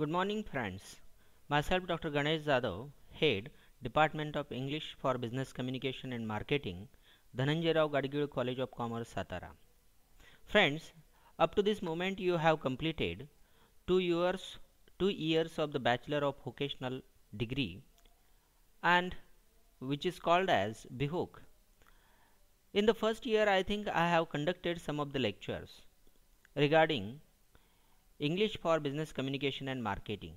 Good morning friends. Myself Dr. Ganesh Zadav, Head, Department of English for Business Communication and Marketing, Dhananjay Rao Gadigil College of Commerce, Satara. Friends, up to this moment you have completed two years, two years of the Bachelor of Vocational degree and which is called as BHOK. In the first year I think I have conducted some of the lectures regarding English for Business Communication and Marketing.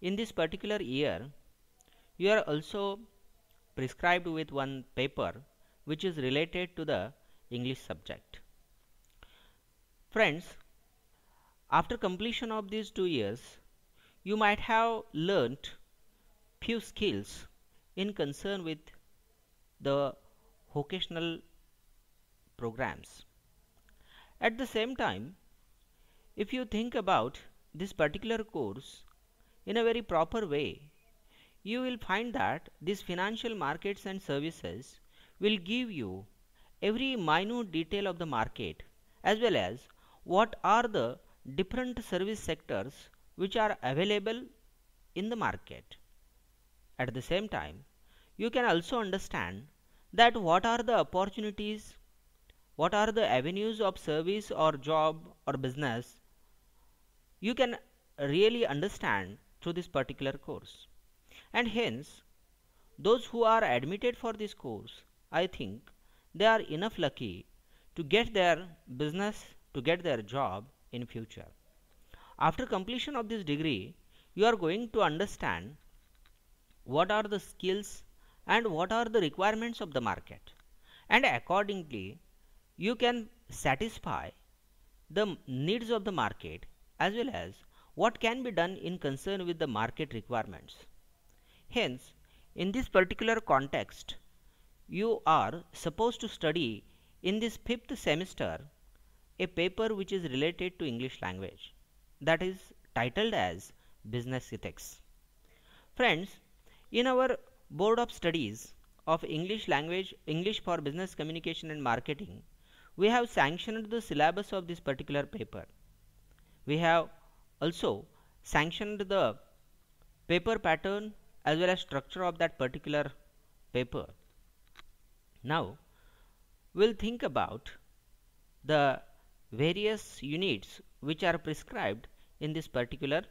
In this particular year, you are also prescribed with one paper which is related to the English subject. Friends, after completion of these two years, you might have learnt few skills in concern with the vocational programs. At the same time, if you think about this particular course in a very proper way you will find that these financial markets and services will give you every minute detail of the market as well as what are the different service sectors which are available in the market. At the same time, you can also understand that what are the opportunities, what are the avenues of service or job or business you can really understand through this particular course. And hence, those who are admitted for this course, I think they are enough lucky to get their business, to get their job in future. After completion of this degree, you are going to understand what are the skills and what are the requirements of the market and accordingly you can satisfy the needs of the market as well as what can be done in concern with the market requirements. Hence, in this particular context, you are supposed to study in this fifth semester a paper which is related to English language that is titled as Business Ethics. Friends, in our Board of Studies of English Language, English for Business Communication and Marketing, we have sanctioned the syllabus of this particular paper we have also sanctioned the paper pattern as well as structure of that particular paper. Now we'll think about the various units which are prescribed in this particular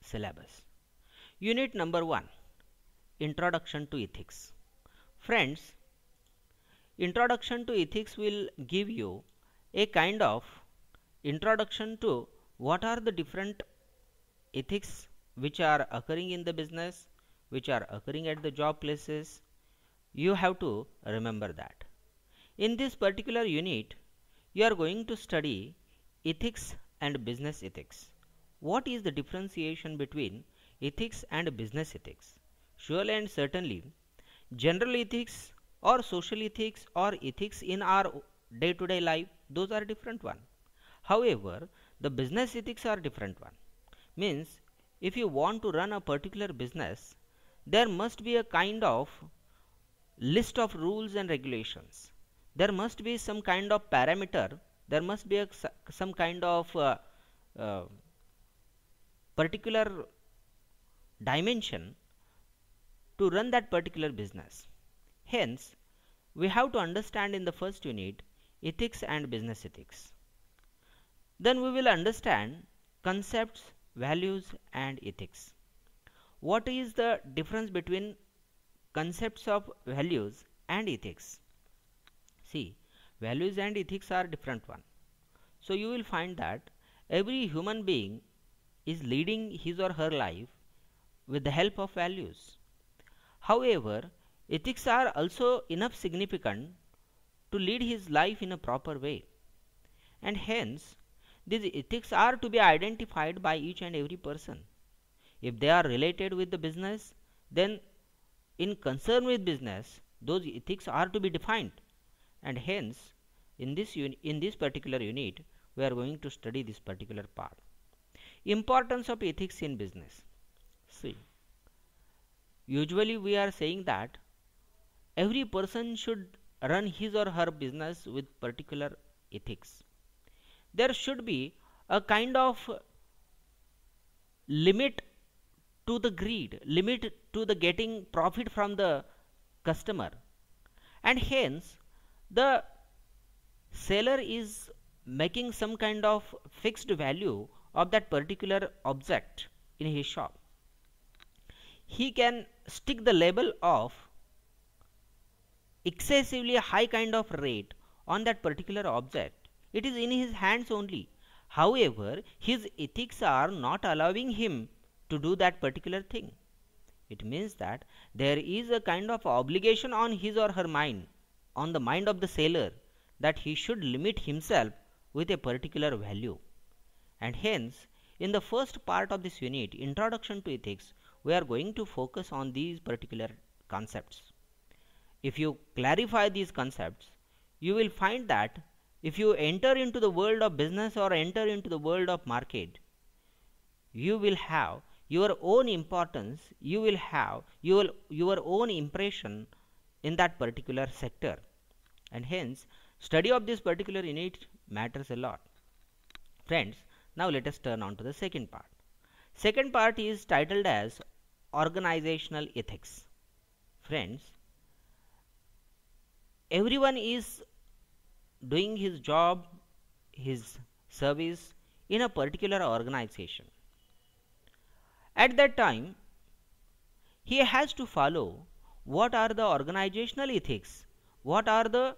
syllabus. Unit number 1 Introduction to Ethics. Friends, Introduction to Ethics will give you a kind of introduction to what are the different ethics which are occurring in the business which are occurring at the job places you have to remember that in this particular unit you are going to study ethics and business ethics what is the differentiation between ethics and business ethics surely and certainly general ethics or social ethics or ethics in our day to day life those are different one However, the business ethics are different one. Means if you want to run a particular business, there must be a kind of list of rules and regulations. There must be some kind of parameter. There must be a, some kind of uh, uh, particular dimension to run that particular business. Hence, we have to understand in the first unit ethics and business ethics. Then we will understand concepts, values and ethics. What is the difference between concepts of values and ethics? See, values and ethics are different one. So you will find that every human being is leading his or her life with the help of values. However, ethics are also enough significant to lead his life in a proper way. And hence, these ethics are to be identified by each and every person. If they are related with the business, then in concern with business, those ethics are to be defined. And hence, in this, in this particular unit, we are going to study this particular part. Importance of ethics in business. See, usually we are saying that every person should run his or her business with particular ethics there should be a kind of limit to the greed, limit to the getting profit from the customer. And hence, the seller is making some kind of fixed value of that particular object in his shop. He can stick the label of excessively high kind of rate on that particular object it is in his hands only. However, his ethics are not allowing him to do that particular thing. It means that there is a kind of obligation on his or her mind, on the mind of the seller, that he should limit himself with a particular value. And hence, in the first part of this unit, Introduction to Ethics, we are going to focus on these particular concepts. If you clarify these concepts, you will find that if you enter into the world of business or enter into the world of market you will have your own importance you will have your, your own impression in that particular sector and hence study of this particular unit matters a lot friends now let us turn on to the second part second part is titled as organizational ethics friends everyone is doing his job, his service in a particular organization. At that time, he has to follow what are the organizational ethics, what are the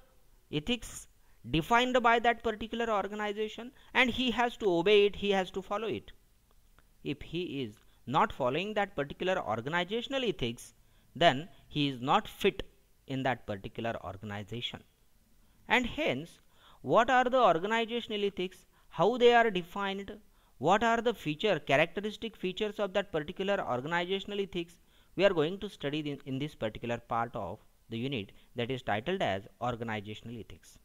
ethics defined by that particular organization, and he has to obey it, he has to follow it. If he is not following that particular organizational ethics, then he is not fit in that particular organization and hence what are the organizational ethics, how they are defined, what are the feature, characteristic features of that particular organizational ethics we are going to study in, in this particular part of the unit that is titled as organizational ethics.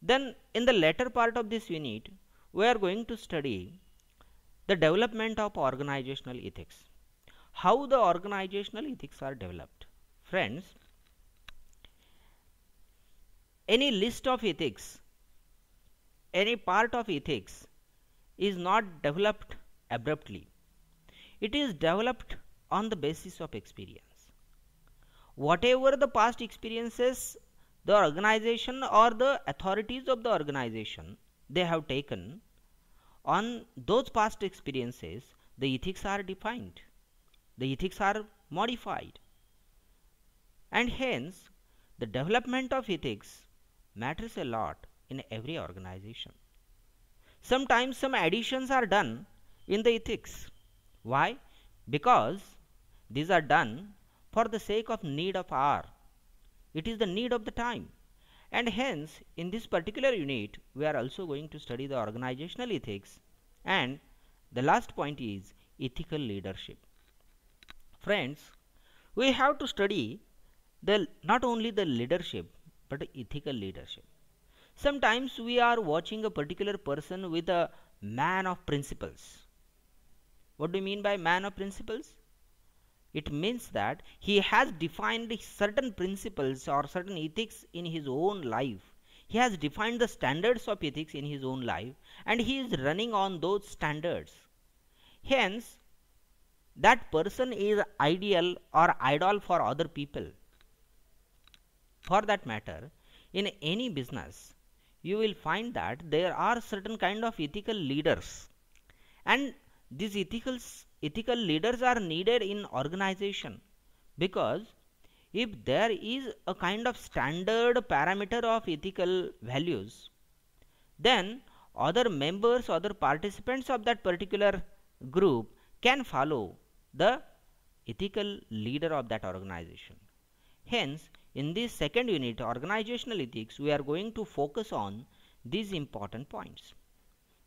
Then in the latter part of this unit we are going to study the development of organizational ethics. How the organizational ethics are developed. Friends, any list of ethics, any part of ethics is not developed abruptly. It is developed on the basis of experience. Whatever the past experiences the organization or the authorities of the organization they have taken, on those past experiences, the ethics are defined, the ethics are modified. And hence, the development of ethics matters a lot in every organization. Sometimes some additions are done in the ethics. Why? Because these are done for the sake of need of hour. It is the need of the time. And hence, in this particular unit, we are also going to study the organizational ethics. And the last point is ethical leadership. Friends, we have to study the not only the leadership but ethical leadership. Sometimes we are watching a particular person with a man of principles. What do you mean by man of principles? It means that he has defined certain principles or certain ethics in his own life. He has defined the standards of ethics in his own life and he is running on those standards. Hence, that person is ideal or idol for other people. For that matter, in any business, you will find that there are certain kind of ethical leaders and these ethical, ethical leaders are needed in organization because if there is a kind of standard parameter of ethical values then other members other participants of that particular group can follow the ethical leader of that organization hence in this second unit, organizational ethics, we are going to focus on these important points.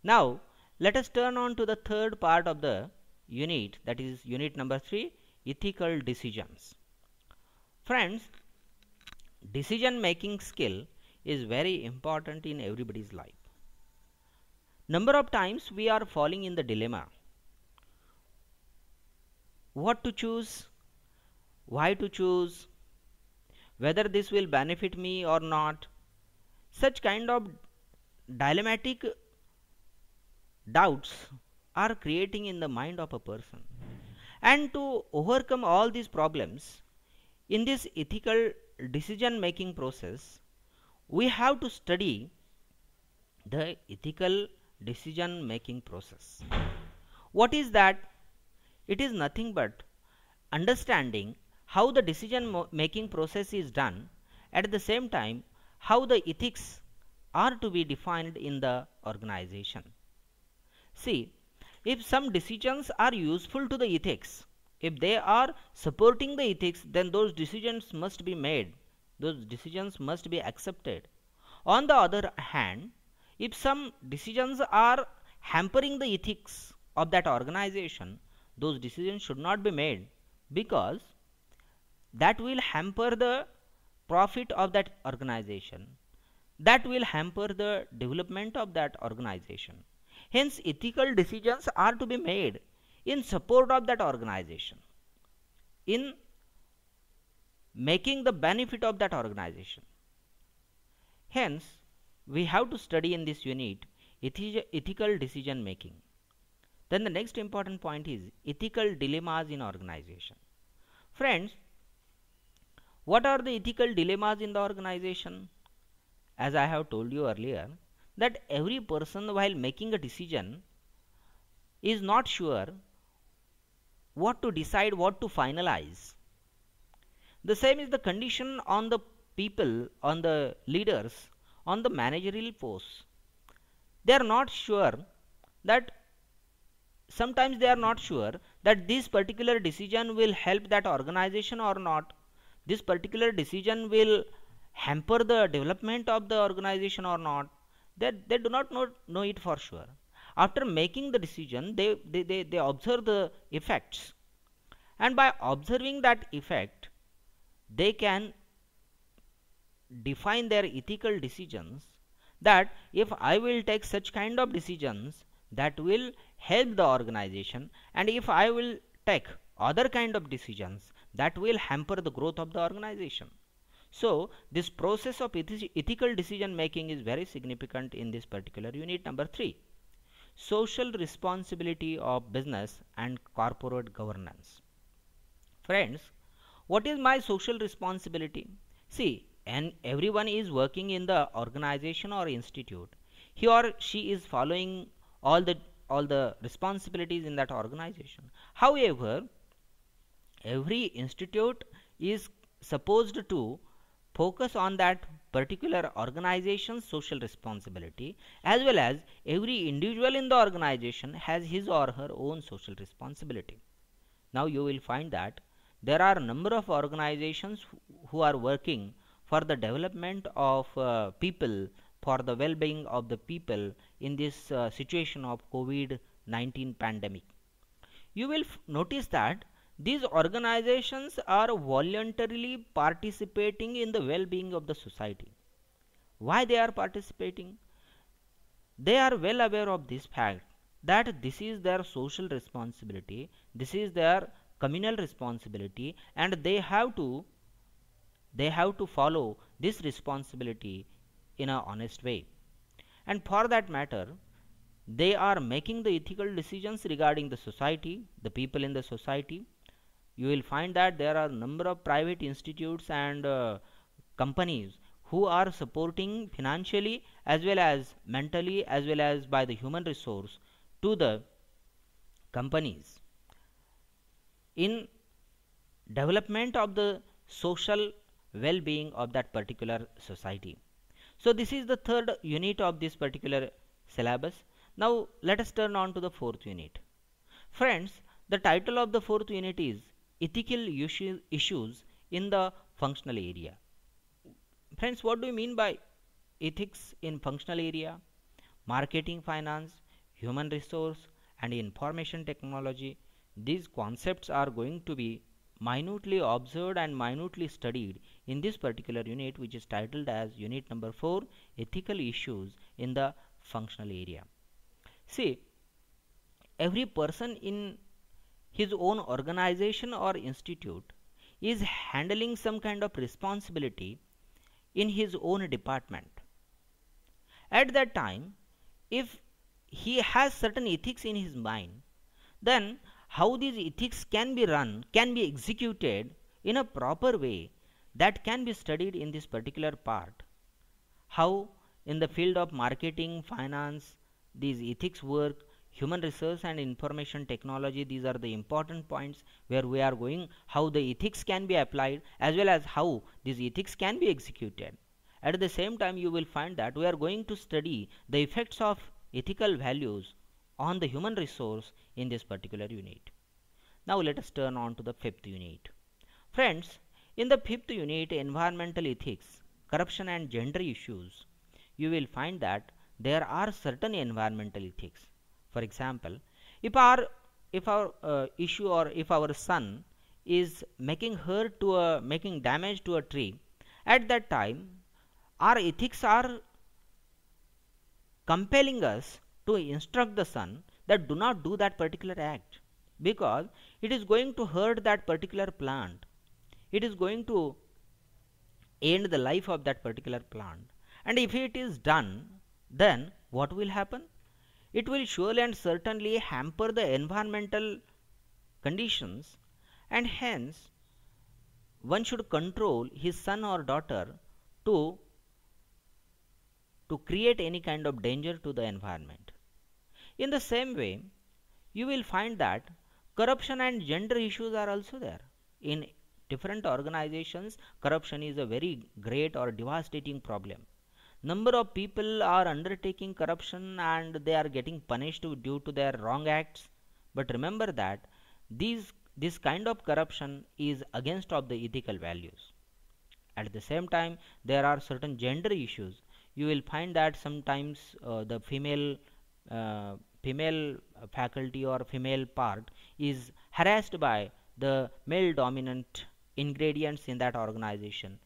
Now, let us turn on to the third part of the unit, that is unit number 3, ethical decisions. Friends, decision making skill is very important in everybody's life. Number of times we are falling in the dilemma what to choose, why to choose, whether this will benefit me or not. Such kind of dilemmatic doubts are creating in the mind of a person. And to overcome all these problems, in this ethical decision making process, we have to study the ethical decision making process. What is that? It is nothing but understanding how the decision making process is done, at the same time, how the ethics are to be defined in the organization. See, if some decisions are useful to the ethics, if they are supporting the ethics, then those decisions must be made, those decisions must be accepted. On the other hand, if some decisions are hampering the ethics of that organization, those decisions should not be made because that will hamper the profit of that organization that will hamper the development of that organization hence ethical decisions are to be made in support of that organization in making the benefit of that organization hence we have to study in this unit ethical decision making then the next important point is ethical dilemmas in organization friends what are the ethical dilemmas in the organization? As I have told you earlier, that every person while making a decision is not sure what to decide, what to finalize. The same is the condition on the people, on the leaders, on the managerial posts. They are not sure that sometimes they are not sure that this particular decision will help that organization or not this particular decision will hamper the development of the organization or not they, they do not know, know it for sure after making the decision they, they, they, they observe the effects and by observing that effect they can define their ethical decisions that if i will take such kind of decisions that will help the organization and if i will take other kind of decisions that will hamper the growth of the organization. So this process of eth ethical decision making is very significant in this particular unit number 3. Social responsibility of business and corporate governance. Friends, what is my social responsibility? See, and everyone is working in the organization or institute. He or she is following all the all the responsibilities in that organization. However, every institute is supposed to focus on that particular organization's social responsibility as well as every individual in the organization has his or her own social responsibility now you will find that there are a number of organizations who are working for the development of uh, people for the well-being of the people in this uh, situation of covid-19 pandemic you will notice that these organizations are voluntarily participating in the well-being of the society. Why they are participating? They are well aware of this fact that this is their social responsibility, this is their communal responsibility and they have to they have to follow this responsibility in an honest way. And for that matter, they are making the ethical decisions regarding the society, the people in the society, you will find that there are number of private institutes and uh, companies who are supporting financially as well as mentally as well as by the human resource to the companies in development of the social well-being of that particular society so this is the third unit of this particular syllabus now let us turn on to the fourth unit friends the title of the fourth unit is ethical issues in the functional area. Friends, what do you mean by ethics in functional area? Marketing finance, human resource and information technology, these concepts are going to be minutely observed and minutely studied in this particular unit which is titled as unit number 4 ethical issues in the functional area see every person in his own organization or institute is handling some kind of responsibility in his own department. At that time, if he has certain ethics in his mind, then how these ethics can be run, can be executed in a proper way that can be studied in this particular part. How in the field of marketing, finance, these ethics work human resource and information technology these are the important points where we are going how the ethics can be applied as well as how these ethics can be executed at the same time you will find that we are going to study the effects of ethical values on the human resource in this particular unit now let us turn on to the fifth unit friends in the fifth unit environmental ethics corruption and gender issues you will find that there are certain environmental ethics for example, if our if our uh, issue or if our son is making hurt to a making damage to a tree, at that time our ethics are compelling us to instruct the son that do not do that particular act because it is going to hurt that particular plant. It is going to end the life of that particular plant. And if it is done, then what will happen? it will surely and certainly hamper the environmental conditions and hence one should control his son or daughter to to create any kind of danger to the environment. In the same way, you will find that corruption and gender issues are also there. In different organizations, corruption is a very great or devastating problem number of people are undertaking corruption and they are getting punished due to their wrong acts but remember that these this kind of corruption is against of the ethical values at the same time there are certain gender issues you will find that sometimes uh, the female uh, female faculty or female part is harassed by the male dominant ingredients in that organization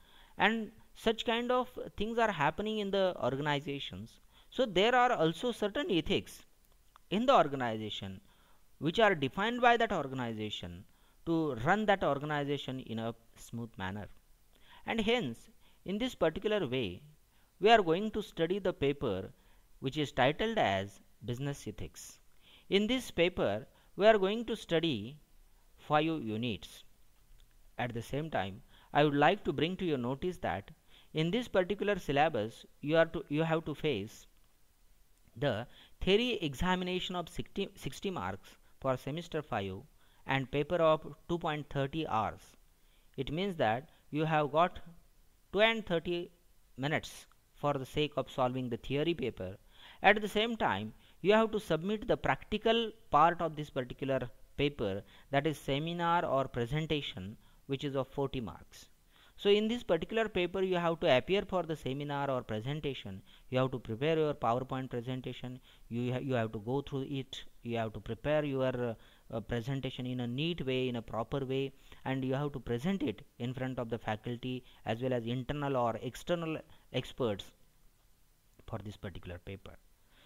and such kind of things are happening in the organizations so there are also certain ethics in the organization which are defined by that organization to run that organization in a smooth manner and hence in this particular way we are going to study the paper which is titled as business ethics in this paper we are going to study 5 units at the same time I would like to bring to your notice that in this particular syllabus you are to you have to face the theory examination of 60, 60 marks for semester 5 and paper of 2.30 hours it means that you have got 2 and 30 minutes for the sake of solving the theory paper at the same time you have to submit the practical part of this particular paper that is seminar or presentation which is of 40 marks so in this particular paper you have to appear for the seminar or presentation. You have to prepare your PowerPoint presentation. You, ha you have to go through it. You have to prepare your uh, uh, presentation in a neat way, in a proper way and you have to present it in front of the faculty as well as internal or external experts for this particular paper.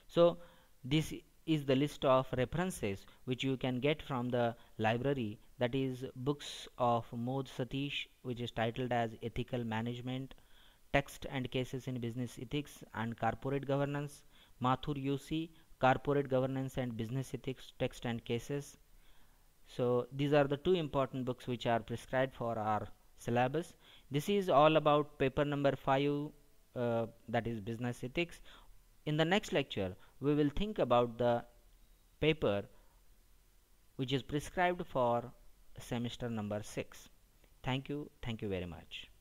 So this is the list of references which you can get from the library that is books of Mod Satish which is titled as Ethical Management, Text and Cases in Business Ethics and Corporate Governance, Mathur UC Corporate Governance and Business Ethics, Text and Cases. So these are the two important books which are prescribed for our syllabus. This is all about paper number 5 uh, that is business ethics. In the next lecture we will think about the paper which is prescribed for semester number 6 thank you thank you very much